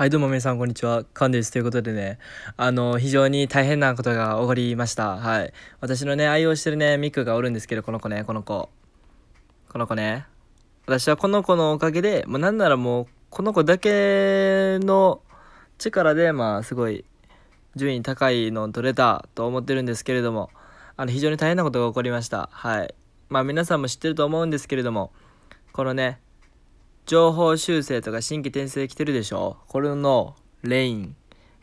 はい、どうも皆さん、こんにちは。カンです。ということでね、あの、非常に大変なことが起こりました。はい。私のね、愛用してるね、ミクがおるんですけど、この子ね、この子。この子ね。私はこの子のおかげで、もうなんならもう、この子だけの力で、まあ、すごい、順位高いの取れたと思ってるんですけれども、あの、非常に大変なことが起こりました。はい。まあ、皆さんも知ってると思うんですけれども、このね、情報修正とか新規転生来てるでしょこれのレイン。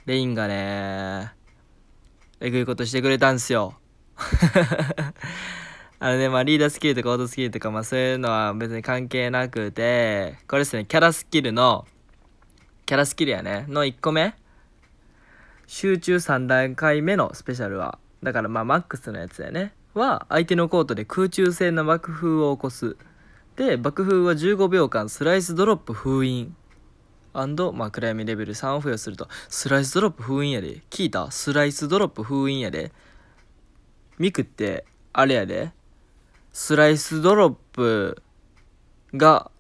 レインがね、えぐいことしてくれたんすよ。あのね、まあリーダースキルとかオートスキルとか、まあそういうのは別に関係なくて、これですね、キャラスキルの、キャラスキルやね、の1個目。集中3段階目のスペシャルは、だからまあマックスのやつやね、は相手のコートで空中戦の爆風を起こす。で爆風は15秒間スライスドロップ封印ま暗闇レベル3を付与するとスライスドロップ封印やで聞いたスライスドロップ封印やでミクってあれやでスライスドロップが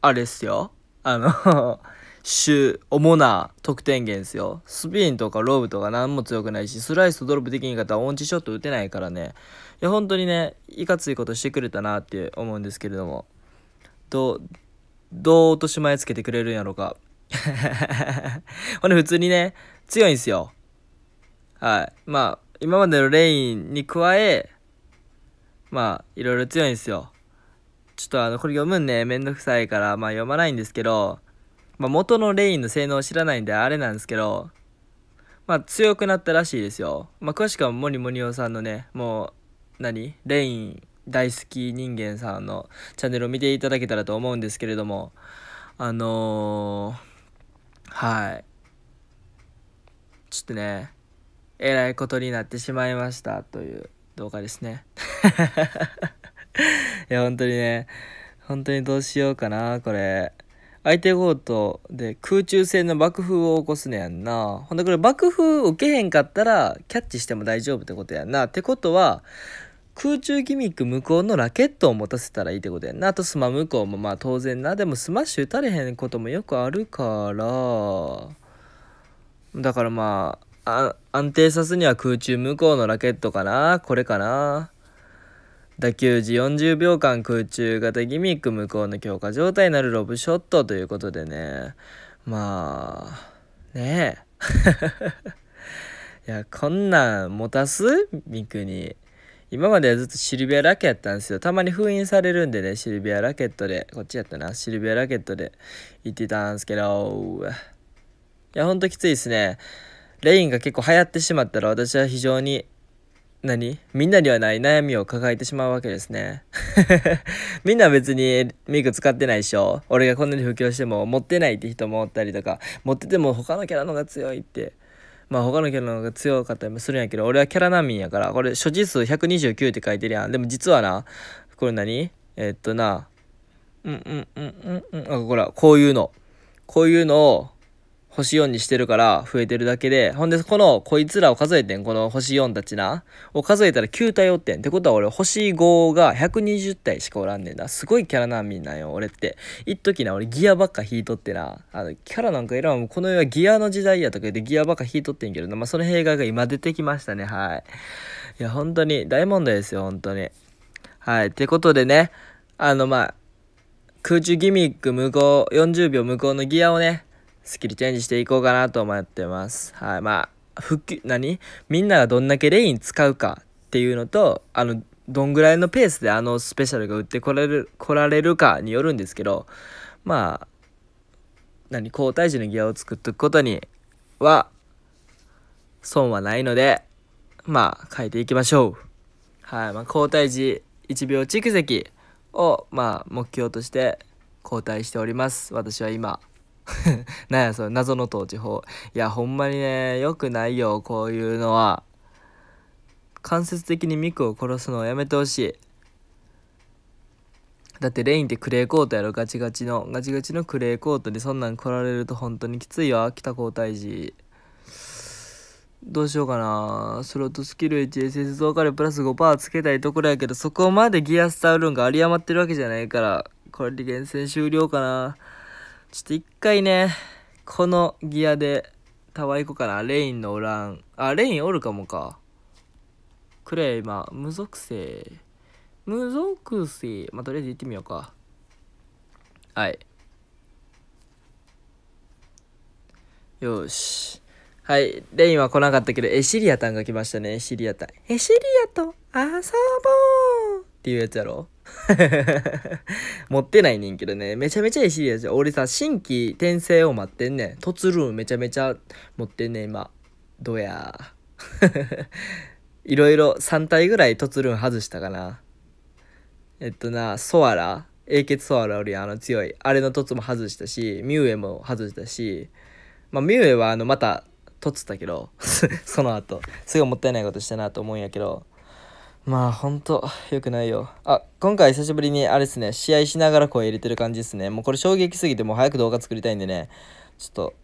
あれっすよあの主、主な得点源ですよ。スピンとかローブとか何も強くないし、スライスとドロップできんかったらオンチショット打てないからね。いや、本当にね、いかついことしてくれたなって思うんですけれども。ど、どう落とし前つけてくれるんやろか。ほんで、普通にね、強いんですよ。はい。まあ、今までのレインに加え、まあ、いろいろ強いんですよ。ちょっとあの、これ読むんね、めんどくさいから、まあ読まないんですけど、まあ、元のレインの性能を知らないんであれなんですけど、まあ、強くなったらしいですよ。まあ、詳しくはモニモニオさんのね、もう、何レイン大好き人間さんのチャンネルを見ていただけたらと思うんですけれども、あのー、はい。ちょっとね、えらいことになってしまいましたという動画ですね。いや、本当にね、本当にどうしようかな、これ。相手強盗で空中戦の爆風を起こすねやんな。ほんでこれ爆風受けへんかったらキャッチしても大丈夫ってことやんな。ってことは、空中ギミック無効のラケットを持たせたらいいってことやんな。あとスマ向こうもまあ当然な。でもスマッシュ打たれへんこともよくあるから、だからまあ、あ安定さすには空中無効のラケットかな。これかな。打球時40秒間空中型ギミック向こうの強化状態になるロブショットということでねまあねえ いやこんなん持たすミクに今まではずっとシルビアラケやったんですよたまに封印されるんでねシルビアラケットでこっちやったなシルビアラケットで行ってたんですけどいやほんときついですねレインが結構流行ってしまったら私は非常に何みんなにはない悩みを抱えてしまうわけですね。みんな別にメイク使ってないでしょ。俺がこんなに布教しても持ってないって人もおったりとか、持ってても他のキャラのが強いって。まあ他のキャラの方が強かったりもするんやけど、俺はキャラ難民やから、これ所持数129って書いてるやん。でも実はな、これ何えー、っとな、うんうんうんうんうん、あ、ほら、こういうの。こういうのを、星4にしてるから増えてるだけで、ほんで、この、こいつらを数えてん、この星4たちな、を数えたら9体おってん。ってことは俺、星5が120体しかおらんねんな。すごいキャラな、みんなよ、俺って。一時な、俺ギアばっか引いとってな、あの、キャラなんかいらん、この世はギアの時代やとか言ってギアばっか引いとってんけどな、まあ、その弊害が今出てきましたね、はい。いや、本当に、大問題ですよ、本当に。はい。ってことでね、あの、まあ、空中ギミック無効、40秒無効のギアをね、スキルチェンジしていこうかなと思ってます。はい。まあ、復旧、何みんながどんだけレイン使うかっていうのと、あの、どんぐらいのペースであのスペシャルが打ってこれる、来られるかによるんですけど、まあ、何、交代時のギアを作っとくことには、損はないので、まあ、変えていきましょう。はい。まあ、交代時1秒蓄積を、まあ、目標として交代しております。私は今。何 やそれ謎の統治法いやほんまにねよくないよこういうのは間接的にミクを殺すのはやめてほしいだってレインってクレーコートやろガチガチのガチガチのクレーコートでそんなん来られると本当にきついわ北交代子どうしようかなスロットスキル 1SS 増加でプラス5%つけたいところやけどそこまでギアスタウルンが有り余ってるわけじゃないからこれで厳選終了かなちょっと一回ね、このギアでタワー行こうかな。レインのおらん。あ、レインおるかもか。クレイマー、無属性。無属性。まあ、とりあえず行ってみようか。はい。よし。はい。レインは来なかったけど、エシリアタンが来ましたね。エシリアタン。エシリアと遊ぼうっていうやつやろ 持ってないねんけどね、めちゃめちゃいいシリーズ俺さ、新規転生を待ってんねん。トルーンめちゃめちゃ持ってんねん、今。どうや いろいろ3体ぐらい凸ルーン外したかな。えっとな、ソアラ、英傑ソアラよりあの強い。あれの凸も外したし、ミュウエも外したし、まあミュウエはあのまた凸ったけど、その後、すごいもったいないことしたなと思うんやけど、まあほんと良くないよあ今回久しぶりにあれですね試合しながら声入れてる感じですねもうこれ衝撃すぎてもう早く動画作りたいんでねちょっと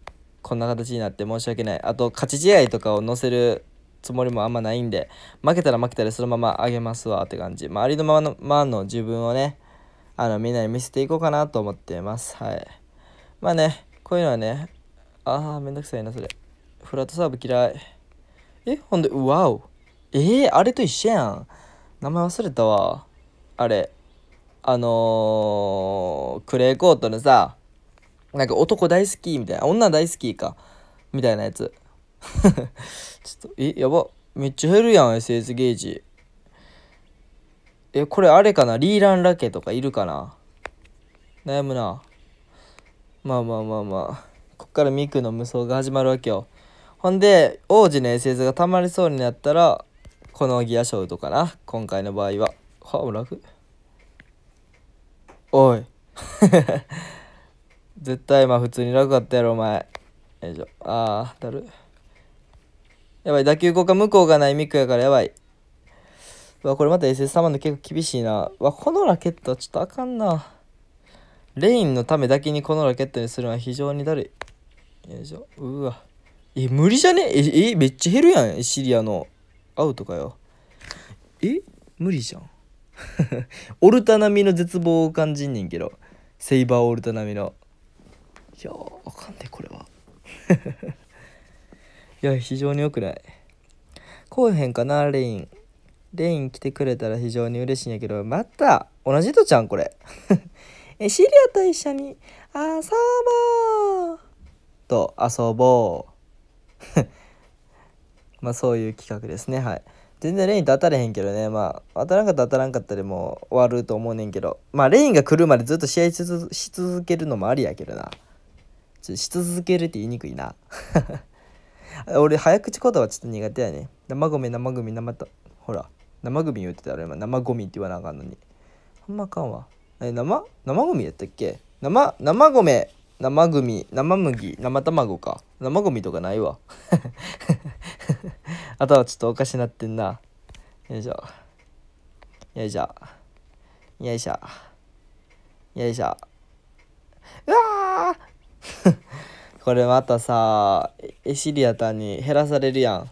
こんな形になって申し訳ないあと勝ち試合とかを載せるつもりもあんまないんで負けたら負けたらそのままあげますわって感じ、まあ、ありのままの,、まあの自分をねあのみんなに見せていこうかなと思ってますはいまあねこういうのはねああめんどくさいなそれフラットサーブ嫌いえほんでうわおえー、あれと一緒やん。名前忘れたわ。あれ。あのー、クレーコートのさ、なんか男大好きみたいな、女大好きか、みたいなやつ。ちょっと、え、やば。めっちゃ減るやん、SS ゲージ。え、これあれかなリーランラケとかいるかな悩むな。まあまあまあまあ。こっからミクの無双が始まるわけよ。ほんで、王子の SS がたまりそうになったら、このギアショートかな今回の場合ははあ楽おい 絶対今普通に楽かったやろお前よいしょあーだるやばい打球効果向こうがないミクやからやばいわこれまた SS 様の結構厳しいなわこのラケットはちょっとあかんなレインのためだけにこのラケットにするのは非常にだるいよいしょうわえ無理じゃねええめっちゃ減るやんシリアのアウトかよえ無理じゃん オルタ並みの絶望を感じんねんけどセイバーオルタ並みのいやわかんねえこれは いや非常に良くない来へんかなレインレイン来てくれたら非常に嬉しいんやけどまた同じとちゃんこれ えシリアと一緒に遊ぼうと遊ぼうまあそういう企画ですねはい全然レインと当たれへんけどねまあ当たらんかった当たらんかったでも終わると思うねんけどまあレインが来るまでずっと試合し続けるのもありやけどなちょし続けるって言いにくいな 俺早口言葉ちょっと苦手やね生米生組生たほら生組言ってたら今生ゴミって言わなあかんのにあんまあかんわえ生生ゴミやったっけ生生米生組生麦生卵か生ゴミとかないわ 頭ちょっとおかしなってんな。よいしょ。よいしょ。よいしょ。よいしょ。うわ これまたさ、エシリアタンに減らされるやん。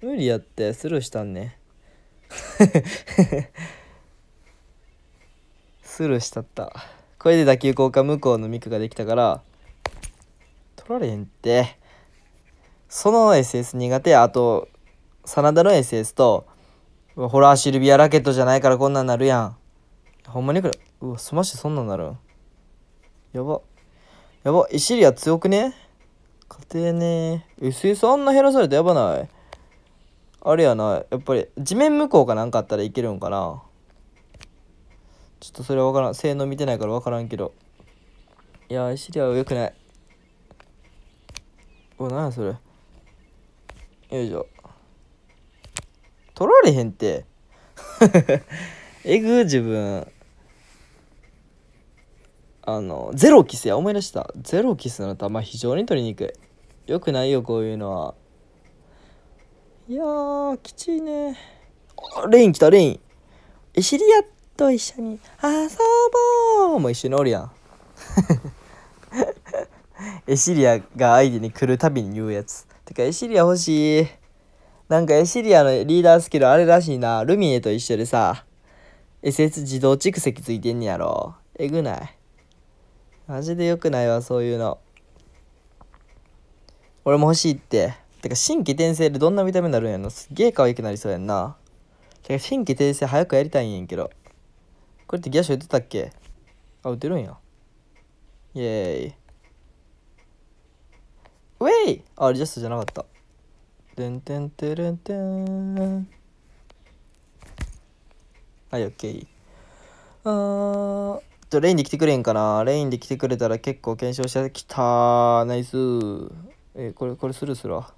無理やってスルーしたんね。スルーしたった。これで打球換向無効のミクができたから、取られへんって。その SS 苦手あと、真田の SS と、ホラーシルビアラケットじゃないからこんなんなるやん。ほんまにこれ、うわ、スマッシュそんなんなるやば。やば、イシリア強くね家庭ね。SS あんな減らされてやばない。あれやな、やっぱり地面向こうかなんかあったらいけるんかな。ちょっとそれは分からん。性能見てないから分からんけど。いや、イシリアはよくない。わ、なんやそれ。よいしょ取られへんって えぐ自分あのゼロキスや思い出したゼロキスの球非常に取りにくいよくないよこういうのはいやーきちいねレイン来たレイン知り合っと一緒に遊ぼうもう一緒におるやんエシリアが相手に来るたびに言うやつてか、エシリア欲しい。なんかエシリアのリーダースキルあれらしいな。ルミエと一緒でさ、SS 自動蓄積ついてんねやろ。えぐない。マジで良くないわ、そういうの。俺も欲しいって。てか、新規転生でどんな見た目になるんやのすげえ可愛くなりそうやんな。てか、新規転生早くやりたいんやんけど。これってギャシュ打てたっけあ、打てるんや。イェーイ。ウェイあ、リジャストじゃなかった。てんてんてるんてん。はい、オッケー。あー、ちレインで来てくれんかな。レインで来てくれたら結構検証してきたナイスえこれ、これスルスルは。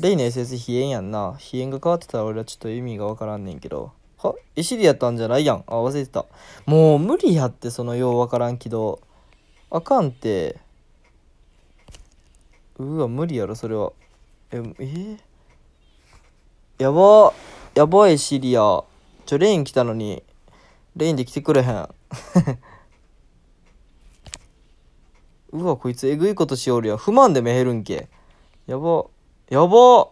レイの SS 飛炎やんな。飛炎が変わってたら俺はちょっと意味がわからんねんけど。はエシリやったんじゃないやん。あ、忘れてた。もう無理やって、そのようわからんけど。あかんって。うわ無理やろそれはええー、やばやばいシリアちょレイン来たのにレインで来てくれへん うわこいつえぐいことしおるや不満でめへるんけやばやば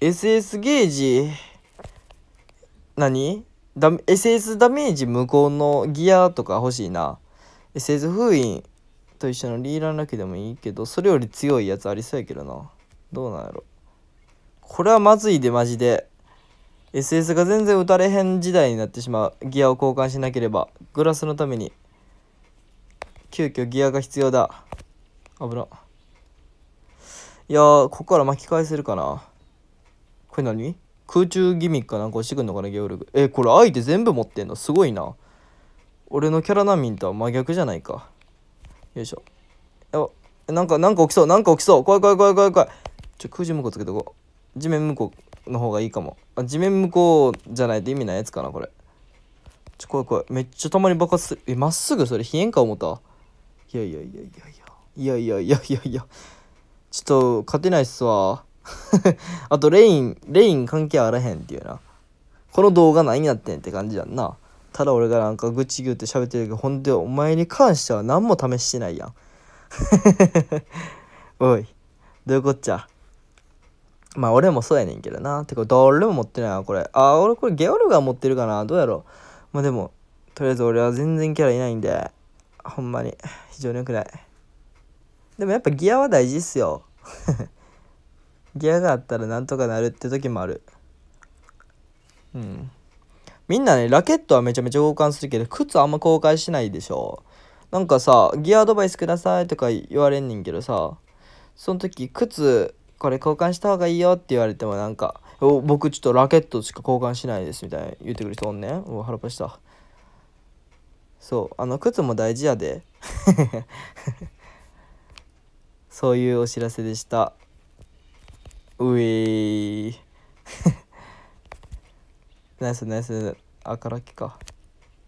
SS ゲージ何だ ?SS ダメージ無効のギアとか欲しいな SS 封印と一緒のリーランラッでもいいけどそれより強いやつありそうやけどなどうなんやろこれはまずいでマジで SS が全然打たれへん時代になってしまうギアを交換しなければグラスのために急遽ギアが必要だ危ないやここから巻き返せるかなこれ何空中ギミックかなんか押してくんのかなゲオルグえこれ相手全部持ってんのすごいな俺のキャラ難民とは真逆じゃないかよいしょおなんかなんか起きそうなんか起きそう怖い怖い怖い怖い怖いちょ空中向こうつけとこう地面向こうの方がいいかもあ地面向こうじゃないと意味ないやつかなこれちょ怖い怖いめっちゃたまに爆発するえまっすぐそれ冷えんか思ったいやいやいやいやいやいやいやいやいやちょっと勝てないっすわ あとレインレイン関係あらへんっていうなこの動画何やってんって感じやんなただ俺がなんか愚痴言うて喋ってるけどほんでお前に関しては何も試してないやん おいどういうこっちゃまあ俺もそうやねんけどなてか誰も持ってないなこれあ俺これゲオルが持ってるかなどうやろうまあでもとりあえず俺は全然キャラいないんでほんまに非常によくないでもやっぱギアは大事っすよ ギアがあったらなんとかなるって時もあるうんみんなね、ラケットはめちゃめちゃ交換するけど、靴あんま公開しないでしょ。なんかさ、ギアアドバイスくださいとか言われんねんけどさ、その時、靴、これ交換した方がいいよって言われてもなんか、僕ちょっとラケットしか交換しないですみたいな言ってくる人おんねん。お腹パした。そう、あの、靴も大事やで。そういうお知らせでした。うえー。ナイスナイス赤らきか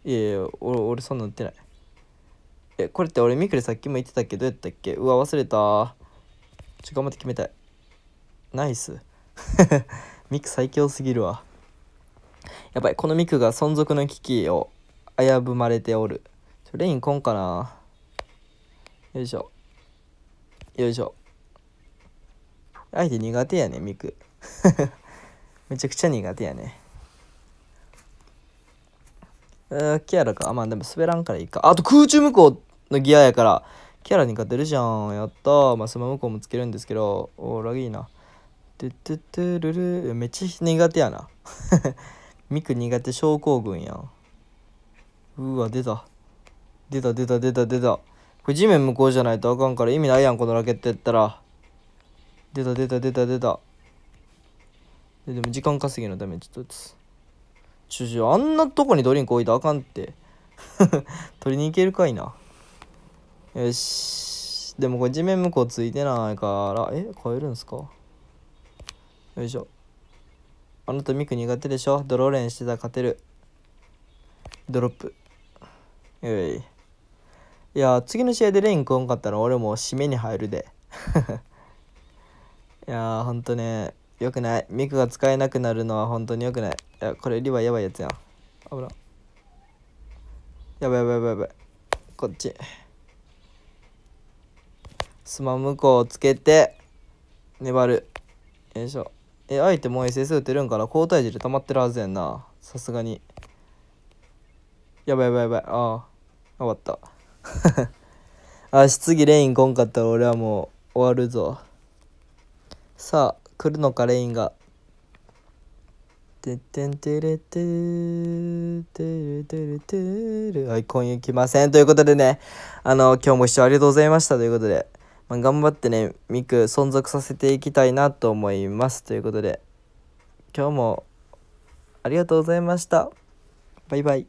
いやいや俺俺そんな売ってないえこれって俺ミクでさっきも言ってたけどやったっけうわ忘れたちょ頑張って決めたいナイスミク最強すぎるわやばいこのミクが存続の危機を危ぶまれておるレインこんかなよいしょよいしょ相手苦手やねミクめちゃくちゃ苦手やねえキャラか。まあでも滑らんからいいか。あと空中向こうのギアやから、キャラに勝てるじゃん。やったー。まあスマ向こうもつけるんですけど、おラギーな。てゥてるる。ルルめっちゃ苦手やな。ミク苦手症候群やん。うわ、出た。出た出た出た出た。これ地面向こうじゃないとあかんから意味ないやん、このラケットやったら。出た出た出た出た。でも時間稼ぎのためにちょっとつ。ちょちょあんなとこにドリンク置いたらあかんって 取りに行けるかいなよしでもこれ地面向こうついてないからえ変えるんすかよいしょあなたミク苦手でしょドローレンしてたら勝てるドロップよいいや次の試合でレイン来んかったら俺も締めに入るで いやーほんとねよくないミクが使えなくなるのは本当によくないやこれリヴァやばいやつやん危なやばいやばいやばいやばいこっちスマムコをつけて粘るよいしょえ相手もう SS 打てるんから交代時で溜まってるはずやんなさすがにやばいやばいやばいああ終わった あし次レインこんかったら俺はもう終わるぞさあ来るのかレインがててんてれてれてるてるてるはい今夜来ませんということでねあの今日も視聴ありがとうございましたということで、まあ、頑張ってねミク存続させていきたいなと思いますということで今日もありがとうございましたバイバイ